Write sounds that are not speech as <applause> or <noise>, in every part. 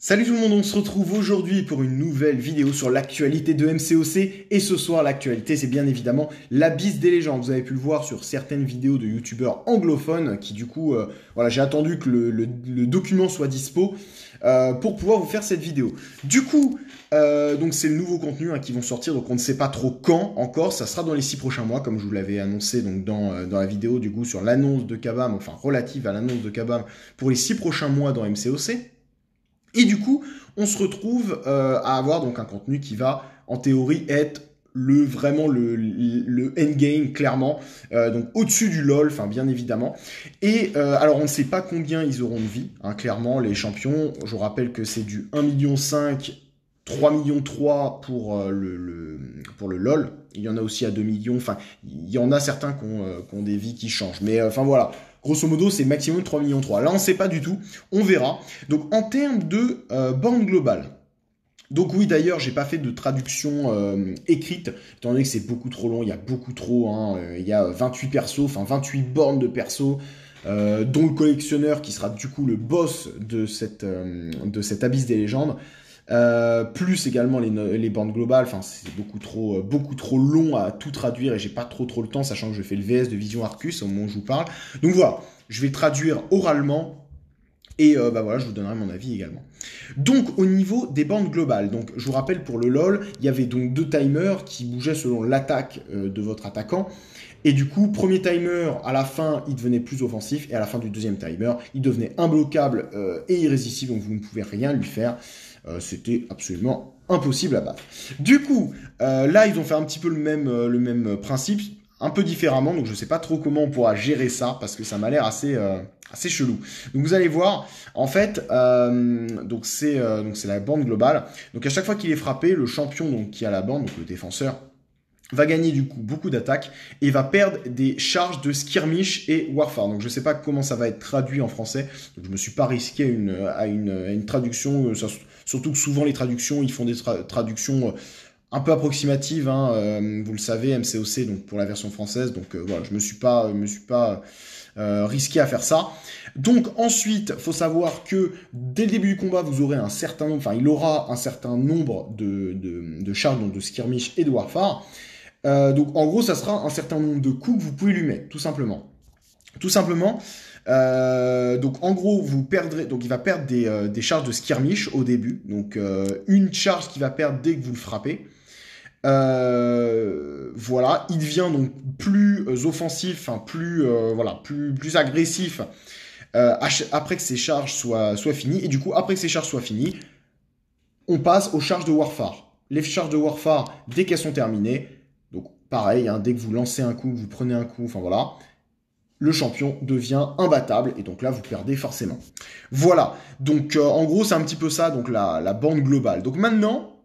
Salut tout le monde, on se retrouve aujourd'hui pour une nouvelle vidéo sur l'actualité de MCOC et ce soir l'actualité c'est bien évidemment l'abysse des légendes. Vous avez pu le voir sur certaines vidéos de youtubeurs anglophones qui du coup, euh, voilà j'ai attendu que le, document soit dispo euh, pour pouvoir vous faire cette vidéo. Du coup, euh, donc c'est le nouveau contenu hein, qui vont sortir, donc on ne sait pas trop quand encore, ça sera dans les six prochains mois comme je vous l'avais annoncé donc dans, dans la vidéo du coup sur l'annonce de Kabam, enfin relative à l'annonce de Kabam pour les six prochains mois dans MCOC. Et du coup, on se retrouve euh, à avoir donc un contenu qui va, en théorie, être le vraiment le, le, endgame clairement euh, donc au-dessus du lol enfin bien évidemment et euh, alors on ne sait pas combien ils auront de vie hein, clairement les champions je vous rappelle que c'est du 1,5 million 5 3 millions 3 pour le, pour le lol il y en a aussi à 2 millions enfin il y en a certains qui ont des vies qui changent mais enfin voilà Grosso modo, c'est maximum 3 millions 3. Là, on ne sait pas du tout. On verra. Donc, en termes de euh, borne globale, donc oui, d'ailleurs, j'ai pas fait de traduction euh, écrite, étant donné que c'est beaucoup trop long, il y a beaucoup trop, hein, euh, il y a 28 persos, enfin 28 bornes de persos, euh, dont le collectionneur qui sera du coup le boss de cette, de cet abysse des légendes. Euh, plus également les, bandes globales, enfin c'est beaucoup trop, euh, beaucoup trop long à tout traduire et j'ai pas trop trop le temps, sachant que je fais le VS de Vision Arcus au moment où je vous parle. Donc voilà, je vais traduire oralement et euh, bah voilà, je vous donnerai mon avis également. Donc au niveau des bandes globales, donc je vous rappelle pour le LOL, il y avait donc deux timers qui bougeaient selon l'attaque de votre attaquant. Et du coup, premier timer, à la fin, il devenait plus offensif, et à la fin du deuxième timer, il devenait imbloquable et irrésistible, donc vous ne pouvez rien lui faire. Euh, c'était absolument impossible à battre. Du coup, euh, là, ils ont fait un petit peu le même, euh, le même principe, un peu différemment, donc je ne sais pas trop comment on pourra gérer ça, parce que ça m'a l'air assez assez chelou. Donc vous allez voir, en fait, donc c'est la bande globale. Donc à chaque fois qu'il est frappé, le champion donc qui a la bande, donc le défenseur, va gagner du coup beaucoup d'attaques et va perdre des charges de skirmish et warfare. Donc je ne sais pas comment ça va être traduit en français. Donc, je me suis pas risqué à une, une traduction. Ça, Surtout que souvent les traductions, ils font des traductions euh, un peu approximatives, hein, euh, vous le savez, MCOC, donc pour la version française. Donc euh, voilà, je me suis pas, me suis pas risqué à faire ça. Donc ensuite, faut savoir que dès le début du combat, vous aurez un certain nombre, enfin il aura un certain nombre de, de, de charges, donc de skirmish et de warfare. donc en gros, ça sera un certain nombre de coups que vous pouvez lui mettre, tout simplement. Tout simplement, euh, donc en gros, vous perdrez. Donc il va perdre des, euh, charges de skirmish au début. Donc euh, une charge qu'il va perdre dès que vous le frappez. voilà, il devient donc plus offensif, hein, plus voilà, plus plus agressif après que ses charges soient soient finies. Et du coup, après que ses charges soient finies, on passe aux charges de warfare. Les charges de warfare, dès qu'elles sont terminées, donc pareil, hein, dès que vous lancez un coup, vous prenez un coup, enfin voilà, le champion devient imbattable et donc là vous perdez forcément. Voilà, donc euh, en gros c'est un petit peu ça, donc la, la bande globale. Donc maintenant,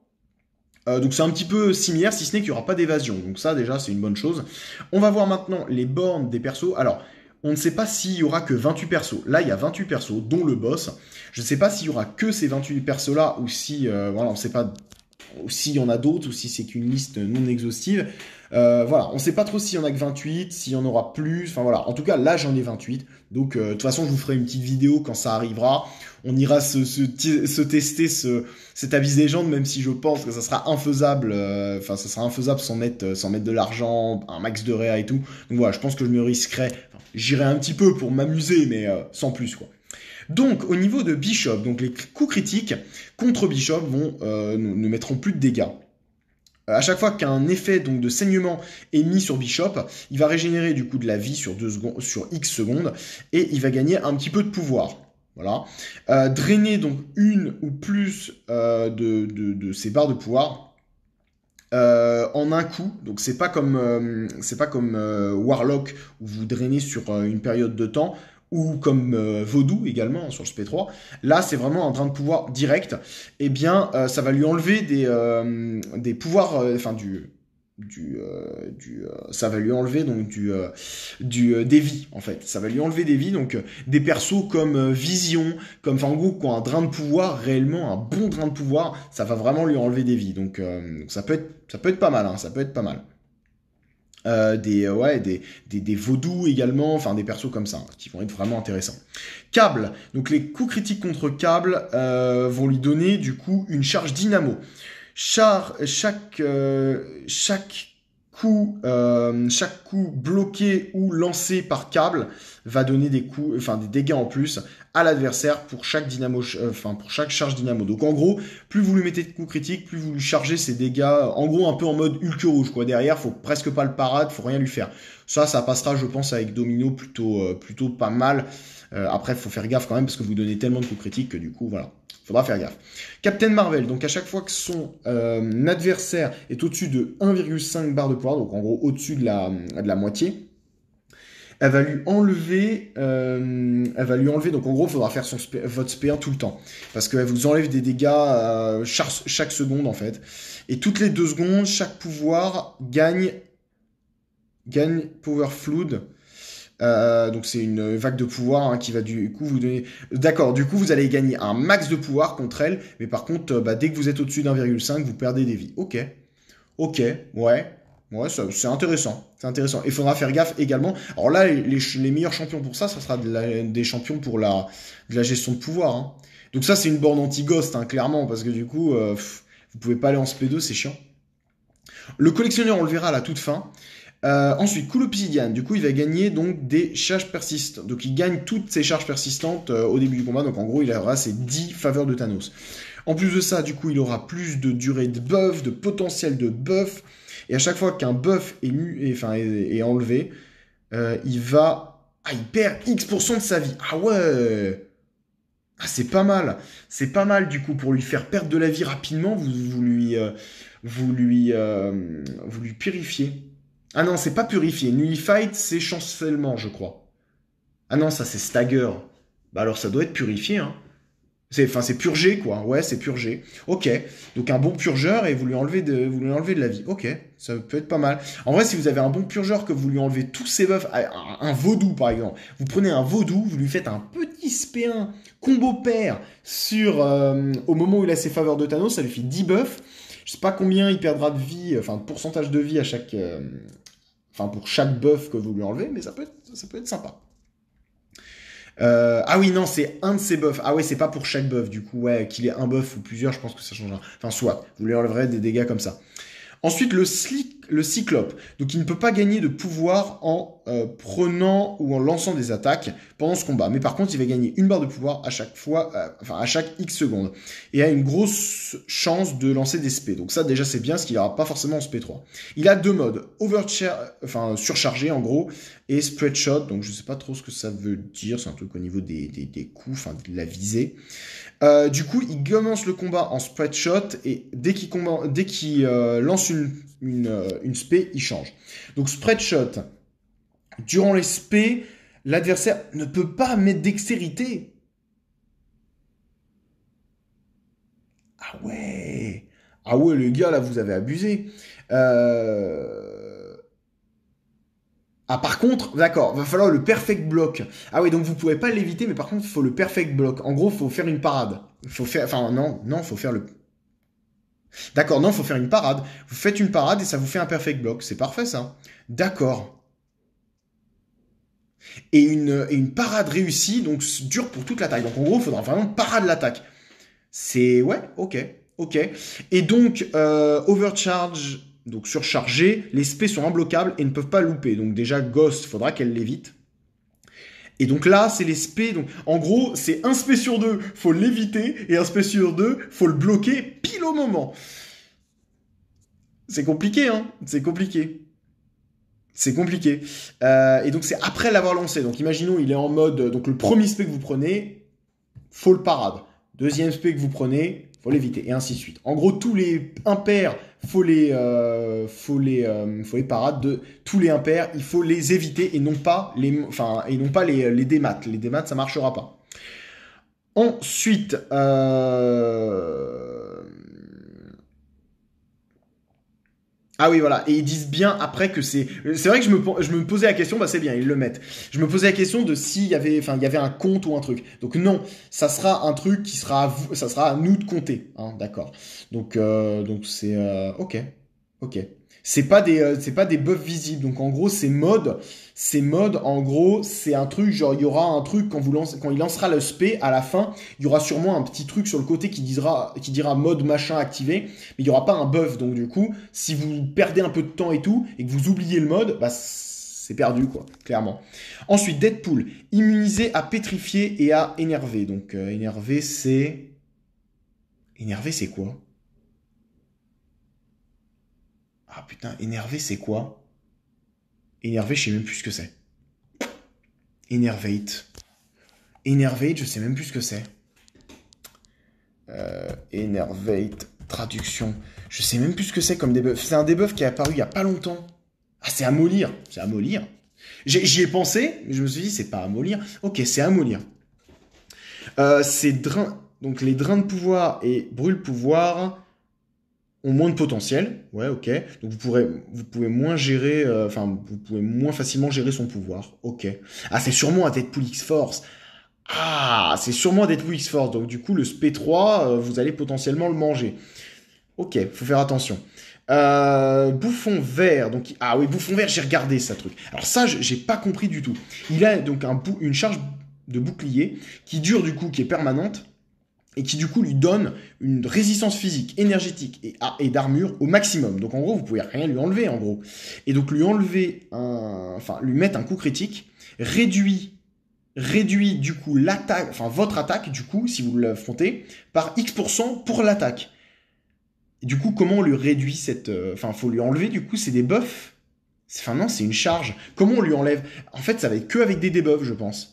euh, donc c'est un petit peu similaire si ce n'est qu'il n'y aura pas d'évasion, donc ça déjà c'est une bonne chose. On va voir maintenant les bornes des persos. Alors, on ne sait pas s'il y aura que 28 persos. Là, il y a 28 persos, dont le boss. Je ne sais pas s'il y aura que ces 28 persos-là, ou si, euh, voilà, on sait pas s'il y en a d'autres, ou si c'est qu'une liste non exhaustive. Euh, voilà, on sait pas trop s'il y en a que 28, s'il y en aura plus, enfin voilà. En tout cas, là j'en ai 28. Donc euh, de toute façon, je vous ferai une petite vidéo quand ça arrivera. On ira se, se, tester ce, cet avis des gens, même si je pense que ça sera infaisable. Euh, enfin, ça sera infaisable sans mettre, sans mettre de l'argent, un max de réa et tout. Donc voilà, je pense que je me risquerai. J'irai un petit peu pour m'amuser, mais euh, sans plus quoi. Donc au niveau de Bishop, donc les coups critiques contre Bishop vont, ne, mettront plus de dégâts. Euh, à chaque fois qu'un effet donc, de saignement est mis sur Bishop, il va régénérer du coup de la vie sur, secondes, sur X secondes et il va gagner un petit peu de pouvoir. Voilà. Euh, drainer donc une ou plus euh, de, de, ses barres de pouvoir en un coup. Donc c'est pas comme, pas comme Warlock où vous drainez sur une période de temps ou comme euh, Vaudou également sur le SP3, là c'est vraiment un drain de pouvoir direct, et eh bien euh, ça va lui enlever des, euh, des pouvoirs, enfin du... Du, du ça va lui enlever donc du, du des vies en fait ça va lui enlever des vies donc des persos comme Vision comme Fangou qui ont un drain de pouvoir réellement un bon drain de pouvoir ça va vraiment lui enlever des vies donc, ça peut être ça peut être pas mal hein, ça peut être pas mal euh, des, euh, ouais, des, des, des, vaudous également, enfin des persos comme ça, hein, qui vont être vraiment intéressants. Câble, donc les coups critiques contre câble euh, vont lui donner du coup une charge dynamo. Char, chaque, chaque euh, chaque coup bloqué ou lancé par câble va donner des coups, enfin des dégâts en plus à l'adversaire pour chaque dynamo, euh, enfin pour chaque charge dynamo. Donc en gros, plus vous lui mettez de coups critiques, plus vous lui chargez ses dégâts. En gros, un peu en mode Hulk rouge quoi. Derrière, faut presque pas le parade, faut rien lui faire. Ça, ça passera, je pense, avec Domino plutôt, euh, plutôt pas mal. Euh, après, il faut faire gaffe quand même parce que vous donnez tellement de coups critiques que du coup, voilà, il faudra faire gaffe. Captain Marvel, donc à chaque fois que son euh, adversaire est au-dessus de 1,5 barre de pouvoir, donc en gros au-dessus de la, moitié, elle va lui enlever, euh, elle va lui enlever. Donc en gros, il faudra faire son votre sp tout le temps parce qu'elle vous enlève des dégâts chaque, seconde en fait. Et toutes les deux secondes, chaque pouvoir gagne gagne power flood euh, donc c'est une vague de pouvoir hein, qui va du coup vous donner... D'accord, du coup vous allez gagner un max de pouvoir contre elle, mais par contre, euh, bah, dès que vous êtes au-dessus d'1,5, vous perdez des vies. Ok. Ok, ouais. Ouais, c'est intéressant. C'est intéressant. Il faudra faire gaffe également. Alors là, les, meilleurs champions pour ça, ça sera des champions pour la, gestion de pouvoir. Hein. Donc ça, c'est une borne anti-ghost, hein, clairement, parce que du coup, euh, vous pouvez pas aller en sp 2 c'est chiant. Le collectionneur, on le verra à la toute fin. Euh, ensuite, cool Du coup, il va gagner donc des charges persistantes. Donc, il gagne toutes ses charges persistantes euh, au début du combat. Donc, en gros, il aura ses 10 faveurs de Thanos. En plus de ça, du coup, il aura plus de durée de buff, de potentiel de buff. Et à chaque fois qu'un buff est, nu enfin, est, enlevé, euh, il va. Ah, il perd X% de sa vie. Ah ouais ah, c'est pas mal. C'est pas mal, du coup, pour lui faire perdre de la vie rapidement, vous, vous lui. vous lui, vous lui purifiez ah non, c'est pas purifié. Nullified, c'est chancellement, je crois. Ah non, ça c'est stagger. Bah alors ça doit être purifié, hein. C'est, enfin, c'est purgé, quoi. Ouais, c'est purgé. Ok. Donc, un bon purgeur et vous lui enlevez de, vous de la vie. Ok. Ça peut être pas mal. En vrai, si vous avez un bon purgeur que vous lui enlevez tous ses buffs, ah, un, vaudou, par exemple. Vous prenez un vaudou, vous lui faites un petit SP1 combo pair sur, euh, au moment où il a ses faveurs de Thanos, ça lui fait 10 buffs. Je sais pas combien il perdra de vie, enfin, de pourcentage de vie à chaque, euh, Enfin, pour chaque buff que vous lui enlevez, mais ça peut être, ça peut être sympa. Euh, ah oui, non, c'est un de ses buffs. Ah ouais, c'est pas pour chaque buff, du coup, ouais, qu'il ait un buff ou plusieurs, je pense que ça changera. Enfin, soit, vous lui enleverez des dégâts comme ça. Ensuite, le, slick, le cyclope. Donc il ne peut pas gagner de pouvoir en euh, prenant ou en lançant des attaques pendant ce combat. Mais par contre, il va gagner une barre de pouvoir à chaque fois, euh, enfin à chaque X secondes. Et a une grosse chance de lancer des SP. Donc ça déjà c'est bien, ce qu'il n'aura pas forcément en SP3. Il a deux modes, Overcharge, enfin surchargé en gros, et Spreadshot. Donc je sais pas trop ce que ça veut dire, c'est un truc au niveau des, coups, enfin de la visée. Euh, du coup, il commence le combat en Spreadshot, et dès dès qu'il lance une une, euh, une spé, il change. Donc spread shot. Durant les spé, l'adversaire ne peut pas mettre dextérité. Ah ouais. Ah ouais, les gars, là, vous avez abusé. Euh, ah, par contre, d'accord, va falloir le perfect block. Ah oui, donc vous pouvez pas l'éviter, mais par contre, il faut le perfect block. En gros, faut faire une parade. Faut faire, enfin, non, non, faut faire le, D'accord, non, il faut faire une parade. Vous faites une parade et ça vous fait un perfect block. C'est parfait ça. D'accord. Et une, parade réussie, donc dure pour toute l'attaque. Donc en gros, il faudra vraiment parade l'attaque. C'est... Ouais, ok, ok. Et donc, euh, overcharge, donc surchargé, les spés sont imbloquables et ne peuvent pas louper. Donc déjà, Ghost, faudra qu'elle l'évite. Et donc là, c'est les spé. Donc, en gros, c'est un spé sur deux, faut l'éviter, et un spé sur deux, faut le bloquer pile au moment. C'est compliqué, hein C'est compliqué. C'est compliqué. Euh, et donc c'est après l'avoir lancé. Donc imaginons, il est en mode. Donc le premier spé que vous prenez, faut le parade. Deuxième spé que vous prenez, faut l'éviter, et ainsi de suite. En gros, tous les impairs, faut les, euh, faut les, euh, faut les parades de tous les impairs, il faut les éviter et non pas les, enfin, et non pas les, euh, les ça Les démates, ça marchera pas. Ensuite, euh Ah oui, voilà. Et ils disent bien après que c'est. Euh, c'est vrai que je me, je me posais la question, bah c'est bien, ils le mettent. Je me posais la question de s'il y avait, enfin, il y avait un compte ou un truc. Donc non, ça sera un truc qui sera à vous, ça sera à nous de compter. Hein, D'accord. Donc, euh, donc c'est. Euh, ok. Ok c'est pas des euh, c'est pas des buffs visibles. Donc en gros, c'est mode, c'est mode, en gros, c'est un truc genre il y aura un truc quand vous lance, quand il lancera le SP à la fin, il y aura sûrement un petit truc sur le côté qui dira qui dira mode machin activé, mais il y aura pas un buff. Donc du coup, si vous perdez un peu de temps et tout et que vous oubliez le mode, bah c'est perdu quoi, clairement. Ensuite, Deadpool, immunisé à pétrifier et à énerver. Donc euh, énerver c'est énerver c'est quoi ah putain, énervé, c'est quoi Énervé, je sais même plus ce que c'est. Énervate. Enervate, je sais même plus ce que c'est. Euh, traduction. Je sais même plus ce que c'est comme debuff. C'est un debuff qui est apparu il y a pas longtemps. Ah, c'est à C'est à J'y ai, pensé, mais je me suis dit, c'est pas à Ok, c'est à euh, c'est drain. Donc les drains de pouvoir et brûle pouvoir ont moins de potentiel, ouais, ok. Donc vous pourrez, vous pouvez moins gérer, euh, enfin, vous pouvez moins facilement gérer son pouvoir, ok. Ah, c'est sûrement un Deadpool X Force. Ah, c'est sûrement un Deadpool X Force. Donc du coup, le SP3, euh, vous allez potentiellement le manger. Ok, faut faire attention. Euh, bouffon vert, donc ah oui, bouffon vert, j'ai regardé ça truc. Alors ça, j'ai pas compris du tout. Il a donc un une charge de bouclier qui dure du coup, qui est permanente et qui du coup lui donne une résistance physique, énergétique ah, et, d'armure au maximum. Donc en gros, vous pouvez rien lui enlever en gros. Et donc lui enlever un, enfin lui mettre un coup critique réduit réduit du coup l'attaque, enfin votre attaque du coup si vous le l'affrontez par X% pour l'attaque. Du coup, comment on lui réduit cette, euh, enfin il faut lui enlever du coup c'est des buffs. Enfin non, c'est une charge. Comment on lui enlève En fait, ça va être que avec des debuffs, je pense.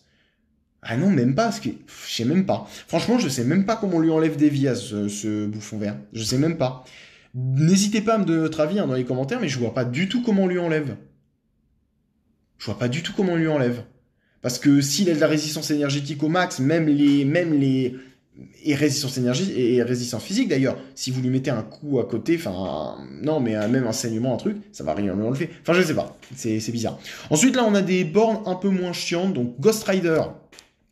Ah non, même pas, parce que je sais même pas. Franchement, je sais même pas comment on lui enlève des vies à ce, bouffon vert. Je sais même pas. N'hésitez pas à me donner votre avis hein, dans les commentaires, mais je vois pas du tout comment on lui enlève. Je vois pas du tout comment on lui enlève. Parce que s'il a de la résistance énergétique au max, même les, même les, et résistance et résistance physique d'ailleurs. Si vous lui mettez un coup à côté, enfin non, mais même un saignement, un truc, ça va rien lui enlever. Enfin, je sais pas, c'est bizarre. Ensuite là, on a des bornes un peu moins chiantes, donc Ghost Rider.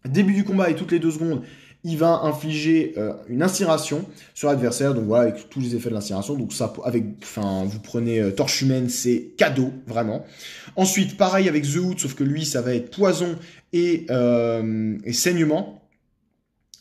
Début du combat et toutes les deux secondes, il va infliger euh, une inspiration sur l'adversaire, donc voilà, avec tous les effets de l'inciration. donc ça, avec, enfin, vous prenez euh, Torche Humaine, c'est cadeau, vraiment. Ensuite, pareil avec The Hood, sauf que lui, ça va être poison et, euh, et saignement.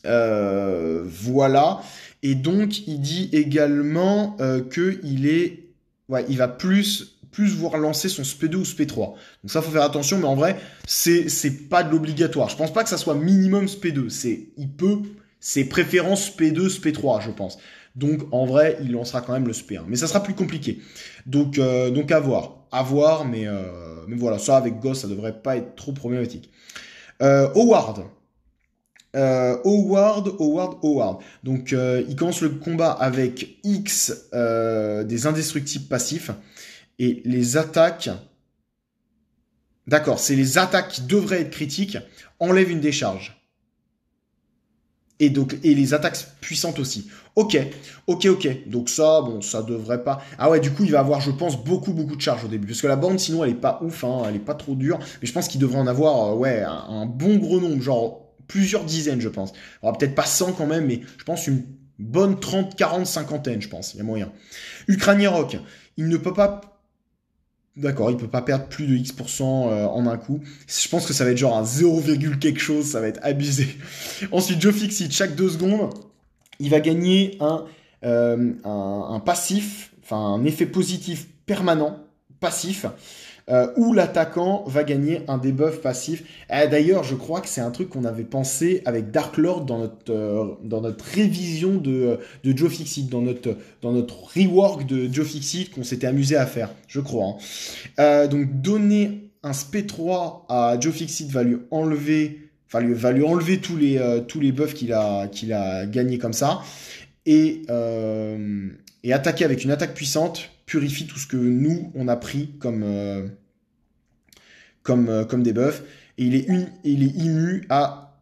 voilà. Et donc, il dit également que il est, ouais, il va plus plus voir lancer son SP2 ou SP3. Donc ça, faut faire attention, mais en vrai, c'est, c'est pas de l'obligatoire. Je pense pas que ça soit minimum SP2. C'est, il peut, c'est préférence SP2, SP3, je pense. Donc en vrai, il lancera quand même le SP1. Mais ça sera plus compliqué. Donc, euh, donc à voir. À voir, mais, euh, voilà, ça avec Goss, ça devrait pas être trop problématique. Euh, Howard. Howard, Howard, Howard. Donc il commence le combat avec X des indestructibles passifs. Et les attaques... D'accord, c'est les attaques qui devraient être critiques, Enlève une décharge. Et donc, et les attaques puissantes aussi. Ok, ok, ok. Donc ça, bon, ça devrait pas. Ah ouais, du coup, il va avoir, je pense, beaucoup, beaucoup de charges au début. Parce que la bande, sinon, elle est pas ouf, hein, elle est pas trop dure. Mais je pense qu'il devrait en avoir, euh, ouais, un, bon gros nombre, genre plusieurs dizaines, je pense. peut-être pas 100 quand même, mais je pense une bonne 30, 40, 50, je pense. Il y a moyen. Ukrainien Rock, il ne peut pas D'accord, il peut pas perdre plus de X% euh, en un coup. Je pense que ça va être genre un 0, quelque chose, ça va être abusé. <laughs> Ensuite, Joe Fixit, chaque 2 secondes, il va gagner un, euh, un, un passif, enfin un effet positif permanent, passif, euh, où l'attaquant va gagner un debuff passif. Eh, d'ailleurs, je crois que c'est un truc qu'on avait pensé avec Dark Lord dans notre, euh, dans notre révision de, euh, de Joe Fixit, dans notre, dans notre rework de Joe Fixit qu'on s'était amusé à faire, je crois. Hein. Euh, donc donner un SP3 à Joe Fixit va lui enlever... Enfin, lui, va lui enlever tous les, tous les buffs qu'il a, qu'il a gagnés comme ça. Et, euh, et attaquer avec une attaque puissante purifie tout ce que nous, on a pris comme, euh, comme, euh, comme des buffs. Et il est, il est immu à...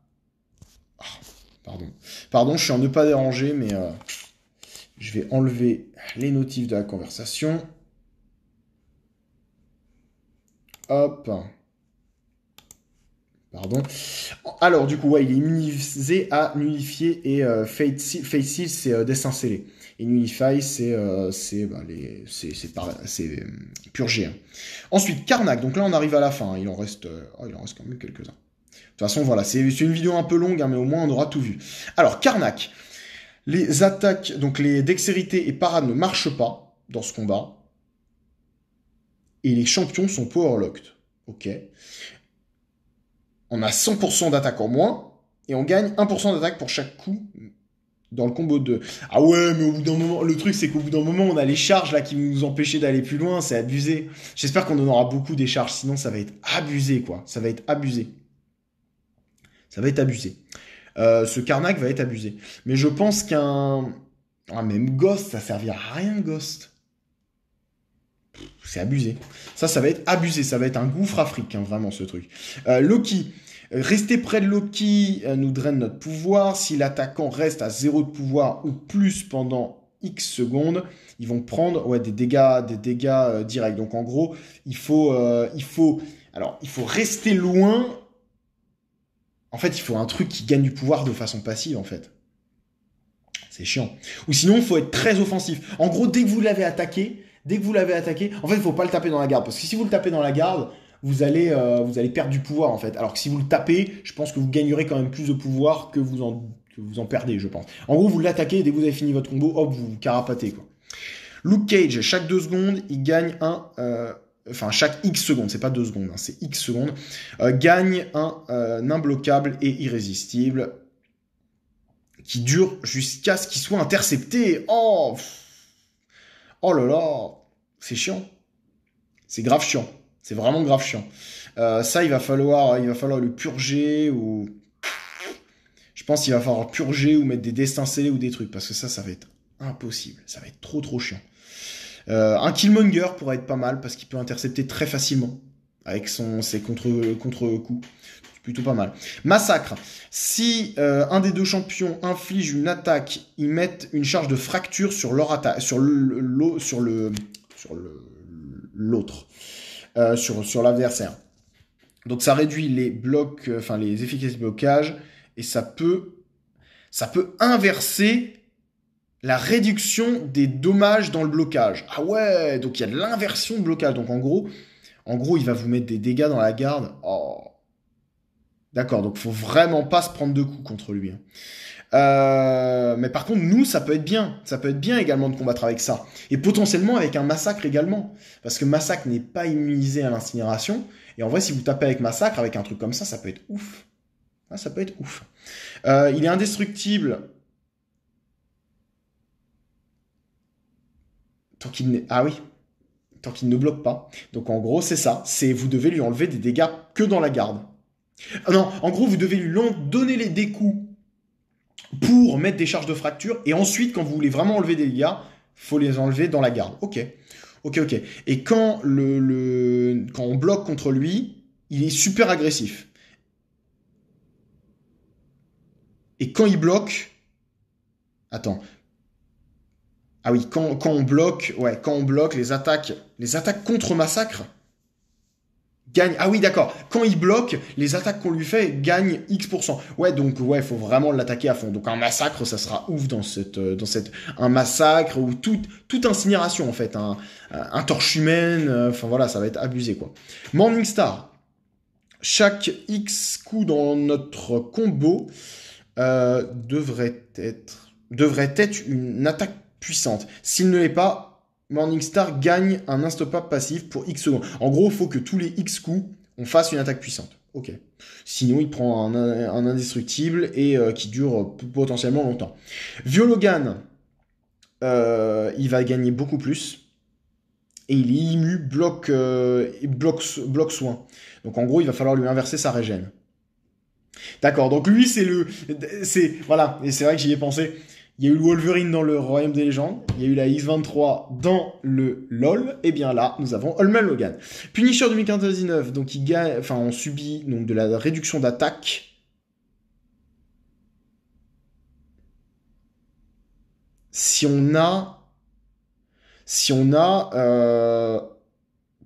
Ah, pardon. je suis en ne pas déranger, mais euh, je vais enlever les notifs de la conversation. Hop. Pardon. Alors, du coup, ouais, il est immunisé à nullifier et Fate Seal, c'est dessin scellé. Et Nullify, c'est euh, bah, euh, purgé. Ensuite, Karnak. Donc là, on arrive à la fin. Il, en reste, euh, oh, il en reste quand même quelques-uns. De toute façon, voilà, c'est une vidéo un peu longue, hein, mais au moins on aura tout vu. Alors, Karnak. Les attaques, donc les dextérités et parades ne marchent pas dans ce combat. Et les champions sont powerlocked. Ok. On a 100% d'attaque en moins. Et on gagne 1% d'attaque pour chaque coup dans le combo de... Ah ouais, mais au bout d'un moment, le truc c'est qu'au bout d'un moment, on a les charges là qui nous empêcher d'aller plus loin, c'est abusé. J'espère qu'on en aura beaucoup des charges, sinon ça va être abusé quoi. Ça va être abusé. Ça va être abusé. Euh, ce Karnak va être abusé. Mais je pense qu'un. Ah, même Ghost, ça servira à rien, Ghost. C'est abusé. Ça, ça va être abusé. Ça va être un gouffre africain, vraiment, ce truc. Euh, Loki. Rester près de Loki euh, nous draine notre pouvoir. Si l'attaquant reste à zéro de pouvoir ou plus pendant X secondes, ils vont prendre ouais, des dégâts, des dégâts euh, directs. Donc en gros, il faut, euh, il faut, alors il faut rester loin. En fait, il faut un truc qui gagne du pouvoir de façon passive, en fait. C'est chiant. Ou sinon, il faut être très offensif. En gros, dès que vous l'avez attaqué, dès que vous l'avez attaqué, en fait, il faut pas le taper dans la garde parce que si vous le tapez dans la garde, vous allez, euh, vous allez perdre du pouvoir en fait. Alors que si vous le tapez, je pense que vous gagnerez quand même plus de pouvoir que vous en, perdez, je pense. En gros, vous l'attaquez, et dès que vous avez fini votre combo, hop, vous vous carapatez quoi. Luke Cage, chaque 2 secondes, il gagne un. Euh, enfin, chaque X secondes, c'est pas 2 secondes, hein, c'est X secondes, euh, gagne un, un imbloquable et irrésistible qui dure jusqu'à ce qu'il soit intercepté. Oh, oh là là, c'est chiant. C'est grave chiant. C'est vraiment grave chiant. Euh, ça, il va falloir, il va falloir le purger ou. Je pense qu'il va falloir purger ou mettre des destins scellés ou des trucs parce que ça, ça va être impossible. Ça va être trop trop chiant. Euh, un Killmonger pourrait être pas mal parce qu'il peut intercepter très facilement avec son ses contre contre C'est Plutôt pas mal. Massacre. Si euh, un des deux champions inflige une attaque, ils mettent une charge de fracture sur leur attaque, sur le, sur le, sur l'autre. Euh, sur, sur l'adversaire. Donc ça réduit les blocs, euh, enfin les efficacités de blocage, et ça peut, ça peut inverser la réduction des dommages dans le blocage. Ah ouais, donc il y a de l'inversion de blocage. Donc en gros, en gros, il va vous mettre des dégâts dans la garde. Oh, D'accord, donc faut vraiment pas se prendre de coups contre lui. Hein. Euh, mais par contre, nous, ça peut être bien. Ça peut être bien également de combattre avec ça. Et potentiellement avec un massacre également. Parce que massacre n'est pas immunisé à l'incinération. Et en vrai, si vous tapez avec massacre, avec un truc comme ça, ça peut être ouf. Ah, ça peut être ouf. Euh, il est indestructible. Tant qu'il ne... Ah oui. Tant qu'il ne bloque pas. Donc en gros, c'est ça. C'est vous devez lui enlever des dégâts que dans la garde. Ah non, en gros, vous devez lui donner les découps pour mettre des charges de fracture, et ensuite, quand vous voulez vraiment enlever des dégâts, faut les enlever dans la garde. Ok, ok, ok. Et quand, on bloque contre lui, il est super agressif. Et quand il bloque... Attends. Ah oui, quand, quand on bloque, ouais, quand on bloque les attaques, les attaques contre massacre, gagne. Ah oui, d'accord. Quand il bloque, les attaques qu'on lui fait gagnent X%. Ouais, donc ouais, il faut vraiment l'attaquer à fond. Donc un massacre, ça sera ouf dans cette, euh, dans cette, un massacre ou toute, toute incinération en fait, un, hein. euh, un torche humaine. Euh, enfin voilà, ça va être abusé quoi. Morningstar. Chaque X coup dans notre combo devrait être devrait être une attaque puissante. S'il ne l'est pas, Morningstar gagne un instoppable passif pour X secondes. En gros, il faut que tous les X coups, on fasse une attaque puissante. Ok. Sinon, il prend un, indestructible et euh, qui dure euh, potentiellement longtemps. Viologan, euh, il va gagner beaucoup plus. Et il est immu, bloc, soin. Donc en gros, il va falloir lui inverser sa régène. D'accord, donc lui, c'est le. C'est. Voilà, et c'est vrai que j'y ai pensé. Il y a eu le Wolverine dans le Royaume des légendes, il y a eu la X23 dans le LOL, et bien là, nous avons Holman Logan. Punisher 2015 donc il gagne, enfin on subit donc de la réduction d'attaque. Si on a, si on a euh,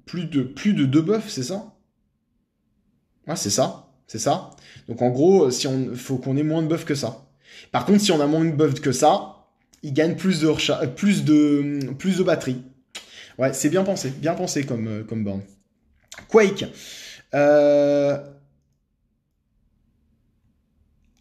plus de plus de deux buffs, c'est ça Ouais, ah, c'est ça, c'est ça. Donc en gros, si on faut qu'on ait moins de buffs que ça. Par contre, si on a moins de buffs que ça, il gagne plus de, euh, plus de, plus de batterie. Ouais, c'est bien pensé, bien pensé comme, euh, comme Quake. Euh,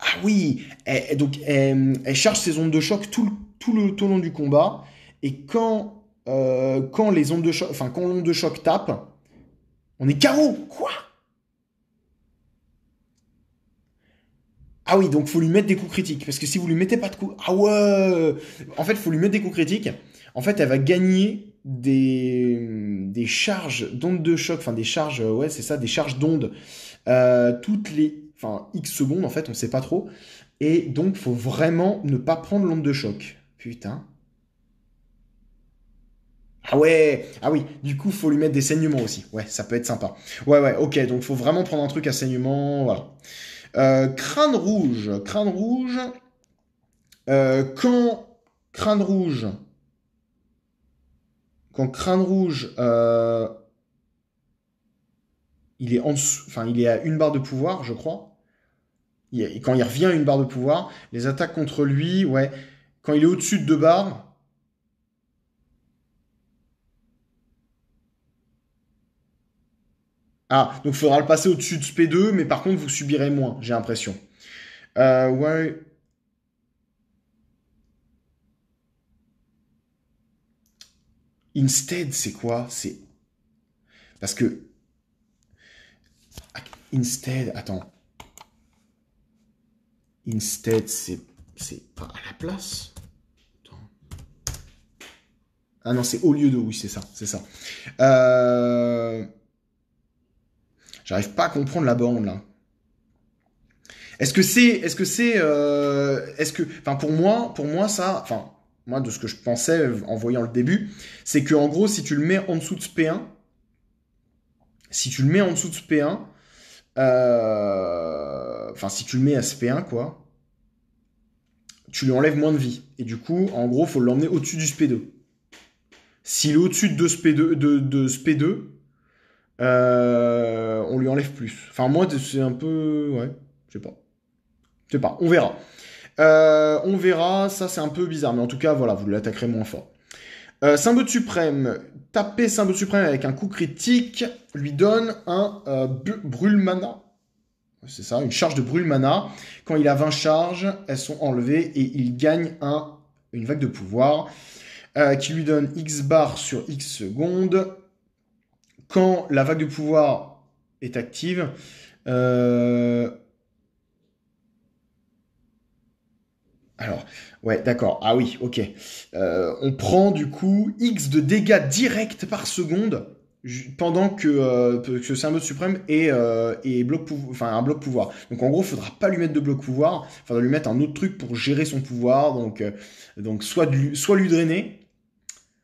ah oui, elle, donc elle, charge ses ondes de choc tout, tout le tout long du combat. Et quand, quand les ondes de choc, enfin quand l'onde de choc tape, on est KO. Quoi Ah oui, donc faut lui mettre des coups critiques. Parce que si vous lui mettez pas de coups, ah ouais, en fait, faut lui mettre des coups critiques. En fait, elle va gagner des, des charges d'ondes de choc, enfin des charges, euh, ouais, c'est ça, des charges d'ondes euh, toutes les, enfin x secondes en fait, on sait pas trop. Et donc, faut vraiment ne pas prendre l'onde de choc. Putain. Ah ouais, ah oui, du coup, faut lui mettre des saignements aussi. Ouais, ça peut être sympa. Ouais, ouais, ok, donc faut vraiment prendre un truc à saignement, voilà. Euh, crâne rouge, crâne rouge. Euh, quand crâne rouge, quand crâne rouge, euh, il est en enfin il est à une barre de pouvoir, je crois. Il, quand il revient à une barre de pouvoir, les attaques contre lui, ouais, quand il est au-dessus de deux barres, Ah, donc il faudra le passer au-dessus de ce P2, mais par contre, vous subirez moins, j'ai l'impression. Euh, ouais. Instead, c'est quoi C'est. Parce que. Instead, attends. Instead, c'est. C'est pas à la place Attends. Ah non, c'est au lieu de, oui, c'est ça, c'est ça. Euh. J'arrive pas à comprendre la bande, là. Est-ce que c'est, est-ce que c'est, euh, est-ce que, enfin pour moi, pour moi ça, enfin moi de ce que je pensais en voyant le début, c'est que en gros si tu le mets en dessous de sp P1, si tu le mets en dessous de ce P1, euh, enfin si tu le mets à sp P1 quoi, tu lui enlèves moins de vie et du coup en gros faut l'emmener au-dessus du SP2. S'il est au-dessus de sp 2 de, de ce 2 euh, on lui enlève plus. Enfin, moi, c'est un peu. Ouais, je sais pas. Je sais pas, on verra. Euh, on verra, ça c'est un peu bizarre, mais en tout cas, voilà, vous l'attaquerez moins fort. Euh, symbole suprême, taper symbole suprême avec un coup critique lui donne un brûle mana. C'est ça, une charge de brûle mana. Quand il a 20 charges, elles sont enlevées et il gagne un, une vague de pouvoir qui lui donne X bar sur X secondes quand la vague de pouvoir est active, euh, alors, ouais, d'accord, ah oui, ok. Euh, on prend du coup X de dégâts directs par seconde pendant que, c'est un mode suprême est, euh, bloc enfin, un bloc pouvoir. Donc en gros, il faudra pas lui mettre de bloc pouvoir, il faudra lui mettre un autre truc pour gérer son pouvoir, donc, donc soit, soit lui drainer,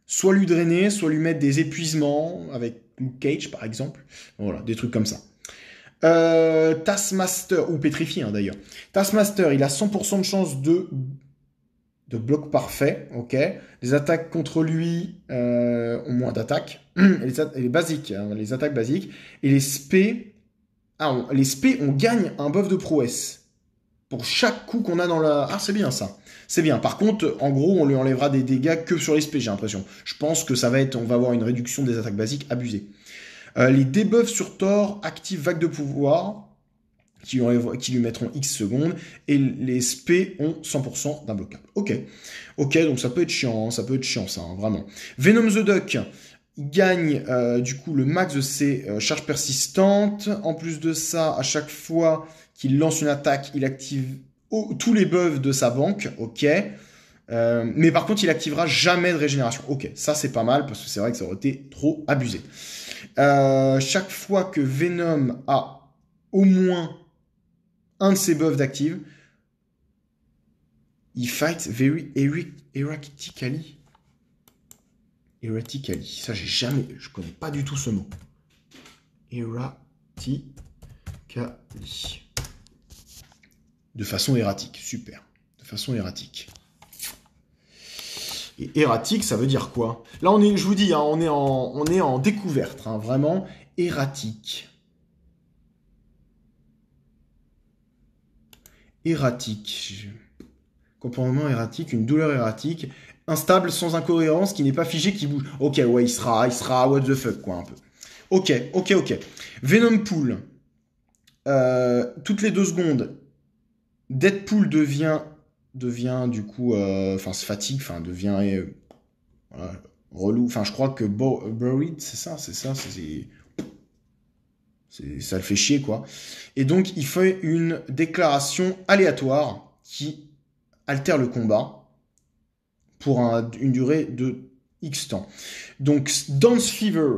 soit lui drainer, soit lui mettre des épuisements avec ou Cage par exemple. Voilà, des trucs comme ça. Euh, Taskmaster, ou pétrifié hein, d'ailleurs. Taskmaster, il a 100% de chance de, de bloc parfait. Ok. Les attaques contre lui euh, ont moins d'attaques. <clears throat> les, les, basiques, hein, les attaques basiques. Et les spés... Ah, les spé, on gagne un buff de prouesse. Pour chaque coup qu'on a dans la. Ah, c'est bien ça c'est bien. Par contre, en gros, on lui enlèvera des dégâts que sur les spé, j'ai l'impression. Je pense que ça va être, on va avoir une réduction des attaques basiques abusées. Euh, les debuffs sur Thor activent vague de pouvoir, qui lui, mettront X secondes, et les SP ont 100% d'imbloquable. Ok. Ok, donc ça peut être chiant, hein, ça peut être chiant ça, hein, vraiment. Venom the Duck gagne euh, du coup le max de ses euh, charges persistantes. En plus de ça, à chaque fois qu'il lance une attaque, il active tous les buffs de sa banque, ok. Euh, mais par contre, il activera jamais de régénération. Ok, ça c'est pas mal parce que c'est vrai que ça aurait été trop abusé. Euh, chaque fois que Venom a au moins un de ses buffs d'active, il fight very erratically. Erratically. Ça, j'ai jamais. Je connais pas du tout ce mot. Erratically de façon erratique. Super. De façon erratique. Et erratique, ça veut dire quoi Là, on est, je vous dis, hein, on, est en, on est en découverte, hein, vraiment erratique. Erratique. Comportement erratique, une douleur erratique, instable, sans incohérence, qui n'est pas figée, qui bouge. Ok, ouais, il sera, il sera, what the fuck, quoi, un peu. Ok, ok, ok. Venom Pool. Euh, toutes les deux secondes, Deadpool devient, devient du coup, euh, enfin se fatigue, enfin devient euh, voilà, relou. Enfin, je crois que Bo Buried, c'est ça, c'est ça, c'est ça le fait chier quoi. Et donc il fait une déclaration aléatoire qui altère le combat pour une durée de X temps. Donc Dance Fever,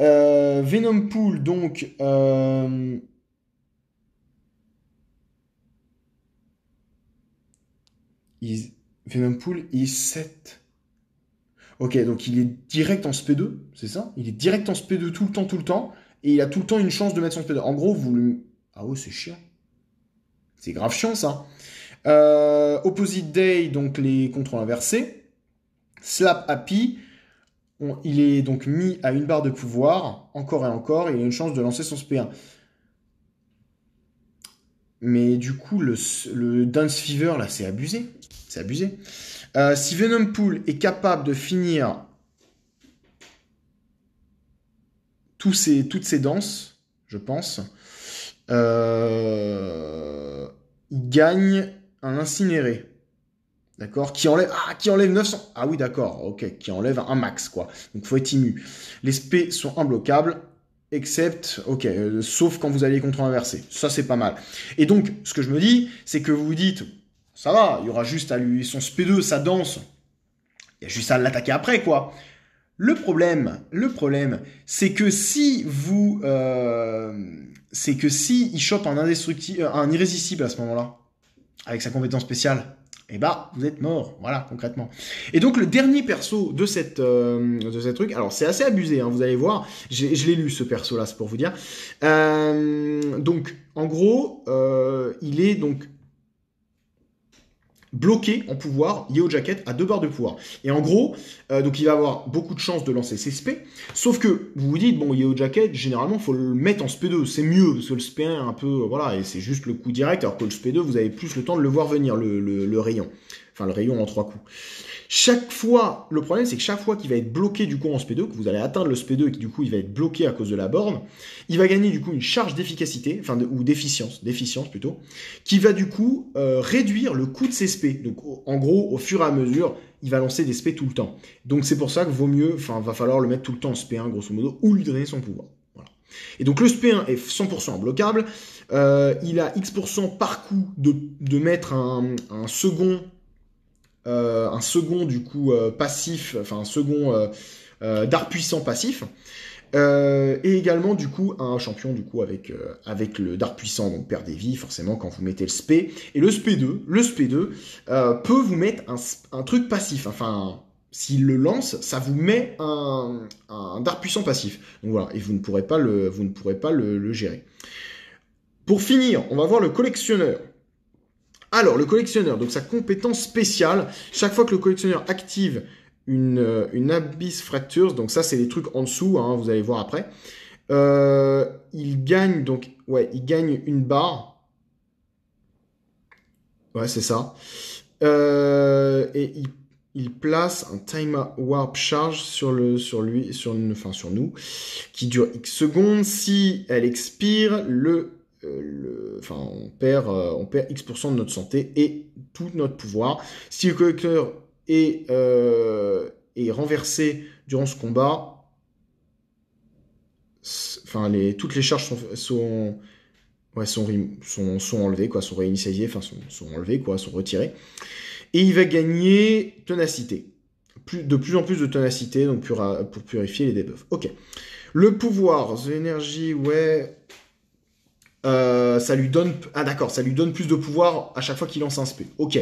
euh, Venom Pool, donc euh, il fait même poule, il est 7. Ok, donc il est direct en SP2, c'est ça Il est direct en SP2 tout le temps, tout le temps, et il a tout le temps une chance de mettre son SP2. En gros, vous le... Ah ouais, c'est chiant. C'est grave chiant, ça. Euh, opposite Day, donc les contrôles inversés. Slap Happy, il est donc mis à une barre de pouvoir, encore et encore, et il a une chance de lancer son SP1. Mais du coup, le, Dance Fever, là, c'est abusé. C'est abusé. Euh, si Venom Pool est capable de finir tous ces, toutes ses danses, je pense, euh, il gagne un incinéré. D'accord qui enlève, ah, qui enlève 900. Ah oui, d'accord, ok. Qui enlève un max, quoi. Donc, faut être immu. Les sp sont imbloquables except, ok, euh, sauf quand vous allez contre inverser. Ça, c'est pas mal. Et donc, ce que je me dis, c'est que vous vous dites, ça va, il y aura juste à lui, son SP2, sa danse. Il y a juste à l'attaquer après, quoi. Le problème, le problème, c'est que si vous, euh, c'est que si il chope un, euh, un irrésistible à ce moment-là, avec sa compétence spéciale, et eh bah, ben, vous êtes mort, voilà, concrètement. Et donc, le dernier perso de cette, euh, de ce truc, alors c'est assez abusé, hein, vous allez voir, je l'ai lu ce perso-là, c'est pour vous dire. Euh, donc, en gros, euh, il est donc bloqué en pouvoir. Yeo Jacket à deux barres de pouvoir. Et en gros, euh, donc il va avoir beaucoup de chances de lancer ses sp Sauf que vous vous dites, bon, Yeo Jacket, généralement, faut le mettre en SP2. C'est mieux, parce que le SP1 est un peu, euh, voilà, et c'est juste le coup direct, alors que le SP2, vous avez plus le temps de le voir venir, le, le, le rayon. Enfin, le rayon en trois coups. Chaque fois, le problème c'est que chaque fois qu'il va être bloqué du coup en SP2, que vous allez atteindre le SP2 et que du coup il va être bloqué à cause de la borne, il va gagner du coup une charge d'efficacité, enfin de, ou d'efficience, d'efficience plutôt, qui va du coup euh, réduire le coût de ses SP. Donc en gros, au fur et à mesure, il va lancer des SP tout le temps. Donc c'est pour ça que vaut mieux, enfin va falloir le mettre tout le temps en SP1 grosso modo, ou lui donner son pouvoir. Voilà. Et donc le SP1 est 100% bloquable. Euh, il a X% par coup de, de mettre un, un second euh, un second du coup euh, passif, enfin un second euh, d'art puissant passif. et également, du coup, un champion, du coup, avec, avec le d'art puissant, donc perd des vies, forcément, quand vous mettez le SP. Et le SP2, le SP2 peut vous mettre un, un truc passif, enfin, s'il le lance, ça vous met un, un puissant passif. Donc voilà, et vous ne pourrez pas le, vous ne pourrez pas le, le gérer. Pour finir, on va voir le collectionneur. Alors, le collectionneur, donc sa compétence spéciale, chaque fois que le collectionneur active une, euh, une abyss fractures, donc ça c'est les trucs en dessous, hein, vous allez voir après, euh, il gagne donc, ouais, il gagne une barre. Ouais, c'est ça. Euh, et il place un time warp charge sur le sur lui sur sur nous qui dure x secondes si elle expire le euh, on perd, euh, on X% de notre santé et tout notre pouvoir. Si le collecteur est, euh, est renversé durant ce combat, enfin les toutes les charges sont sont, sont, enlevées quoi sont réinitialisées enfin sont, sont, quoi sont retirées et il va gagner ténacité. de plus en plus de tenacité donc pour, pour purifier les debuffs ok le pouvoir l'énergie, ouais euh, ça lui donne ah d'accord ça lui donne plus de pouvoir à chaque fois qu'il lance un spé ok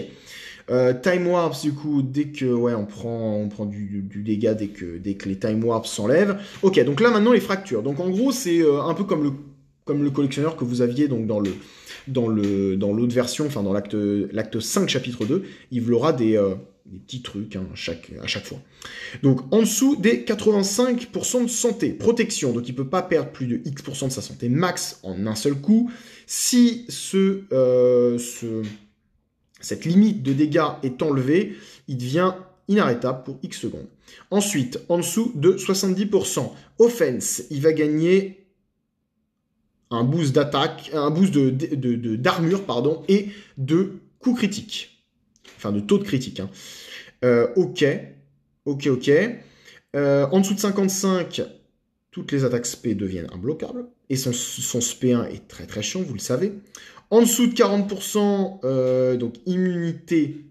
euh, time warps du coup dès que ouais on prend on prend du, dégât dès que dès que les time warps s'enlèvent ok donc là maintenant les fractures donc en gros c'est euh, un peu comme le comme le collectionneur que vous aviez donc dans le dans le dans l'autre version enfin dans l'acte l'acte 5 chapitre 2 il aura des des petits trucs hein, à chaque fois. Donc en dessous des 85% de santé, protection, donc il ne peut pas perdre plus de X% de sa santé max en un seul coup. Si euh, ce, cette limite de dégâts est enlevée, il devient inarrêtable pour X secondes. Ensuite, en dessous de 70%, offense, il va gagner un boost d'attaque, un boost de, d'armure, pardon, et de coups critiques enfin de taux de critique. Hein. Euh, ok, ok, ok. Euh, en dessous de 55, toutes les attaques SP deviennent imbloquables. Et son, SP1 est très très chiant, vous le savez. En dessous de 40%, euh, donc immunité.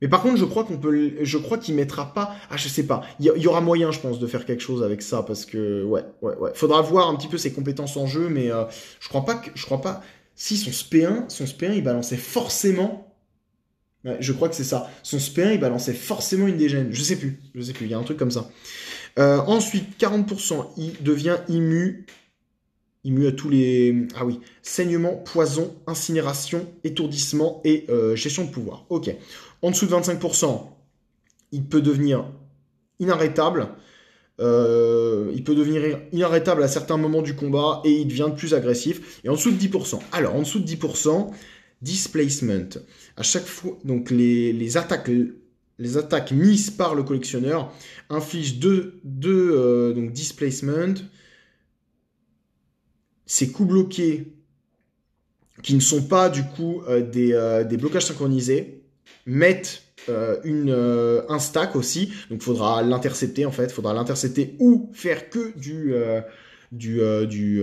Mais par contre, je crois qu'on peut, je crois qu'il mettra pas. Ah, je sais pas. Il y, aura moyen, je pense, de faire quelque chose avec ça parce que ouais, ouais, ouais. Faudra voir un petit peu ses compétences en jeu, mais je crois pas que, je crois pas. Si son SP1, son SP1, il balançait forcément je crois que c'est ça. Son sp il balançait forcément une dégène. Je sais plus. Je sais plus. Il y a un truc comme ça. Euh, ensuite, 40%, il devient immu. Immu à tous les. Ah oui. Saignement, poison, incinération, étourdissement et euh, gestion de pouvoir. Ok. En dessous de 25%, il peut devenir inarrêtable. Euh, il peut devenir inarrêtable à certains moments du combat et il devient plus agressif. Et en dessous de 10%. Alors, en dessous de 10%, displacement. À chaque fois, donc les, les attaques les attaques mises par le collectionneur infligent deux... deux, euh, donc displacement. Ces coups bloqués qui ne sont pas du coup euh, des, euh, des, blocages synchronisés mettent une, un stack aussi. Donc il faudra l'intercepter en fait. faudra l'intercepter ou faire que du, du, du,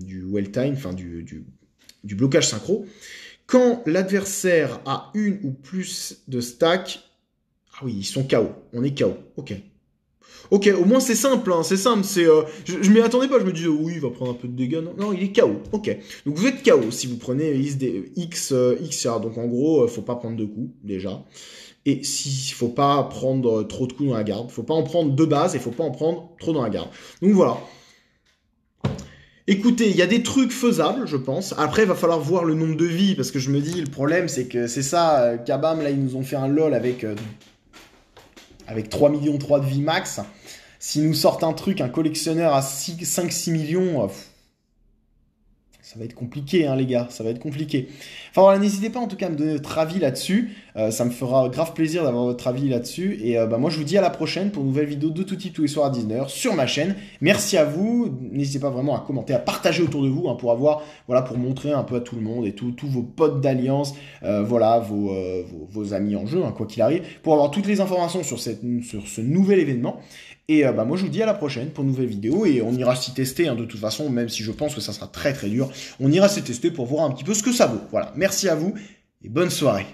du well time, enfin du, du, du, blocage synchro. Quand l'adversaire a une ou plus de stacks, ah oui, ils sont KO. On est KO. Ok. Ok, au moins c'est simple, hein. c'est simple, c'est... Euh, je, je m'y attendais pas, je me disais, oui, il va prendre un peu de dégâts, non, il est KO, ok. Donc vous êtes KO si vous prenez X, XR, euh, donc en gros, euh, faut pas prendre de coups, déjà. Et s'il faut pas prendre trop de coups dans la garde, faut pas en prendre de bases et faut pas en prendre trop dans la garde. Donc voilà, Écoutez, il y a des trucs faisables, je pense. Après, il va falloir voir le nombre de vies, parce que je me dis, le problème, c'est que c'est ça, euh, Kabam, là, ils nous ont fait un LOL avec, euh, avec 3 millions 3 de vies max. S'ils nous sortent un truc, un collectionneur à 5-6 millions, euh, ça va être compliqué, hein, les gars, ça va être compliqué. Enfin voilà, n'hésitez pas en tout cas à me donner votre avis là-dessus. Euh, ça me fera grave plaisir d'avoir votre avis là-dessus. Et euh, bah, moi, je vous dis à la prochaine pour une nouvelle vidéo de tout type tous les soirs à 19h sur ma chaîne. Merci à vous. N'hésitez pas vraiment à commenter, à partager autour de vous hein, pour avoir, voilà, pour montrer un peu à tout le monde et tous vos potes d'alliance, euh, voilà, vos, amis en jeu, hein, quoi qu'il arrive, pour avoir toutes les informations sur, cette, sur ce nouvel événement. Et euh, bah, moi, je vous dis à la prochaine pour une nouvelle vidéo. Et on ira s'y tester, hein, de toute façon, même si je pense que ça sera très très dur. On ira s'y tester pour voir un petit peu ce que ça vaut. Voilà. Merci à vous et bonne soirée.